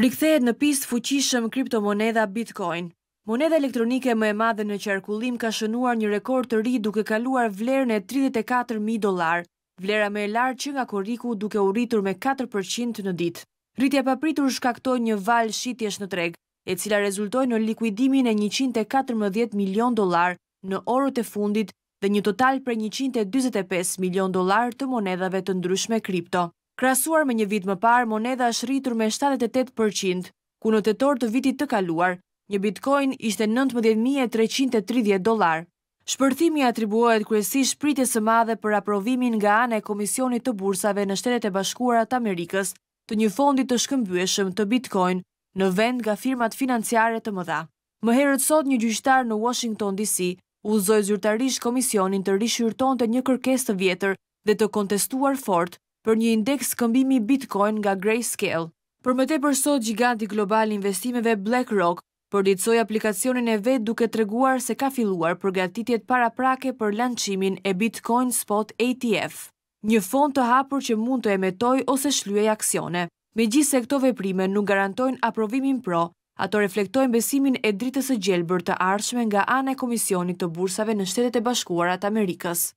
Rikthehet në pistë fuqishëm kriptomoneda Bitcoin. Moneda elektronike më e madhe në qarkullim ka shënuar një rekord të ri duke kaluar vlerën e 34.000 dolar, vlera me e larë që nga koriku duke u rritur me 4% në ditë. Rritja papritur shkaktoj një val shitjesh në treg, e cila rezultoj në likuidimin e 114 milion dolar në orët e fundit dhe një total për 125 milion dolar të monedave të ndryshme kripto. Krasuar me një vit më parë, moneda është rritur me 78%, ku në të torë të vitit të kaluar, një bitcoin ishte 19.330 dolar. Shpërthimi atribuohet kresi shpritje së madhe për aprovimin nga anë e Komisionit të Bursave në shtetet e bashkuarat Amerikës të një fondit të shkëmbyeshëm të bitcoin në vend nga firmat financiare të mëdha. Më herët sot një gjyqtar në Washington DC u zyrtarisht zyrtarish Komisionin të rishyrton të një kërkes të vjetër dhe të kontestuar fort për një indeks këmbimi Bitcoin nga Grayscale. Për më tepër sot giganti global investimeve BlackRock përditsoj aplikacionin e vetë duke të reguar se ka filluar përgatitjet para prake për lanqimin e Bitcoin Spot ETF, një fond të hapur që mund të emetoj ose shlyej aksione. Me gjithë se këto veprime nuk garantojnë aprovimin pro, ato reflektojnë besimin e dritës e gjelbër të arshme nga anë e Komisionit të Bursave në shtetet e bashkuarat Amerikës.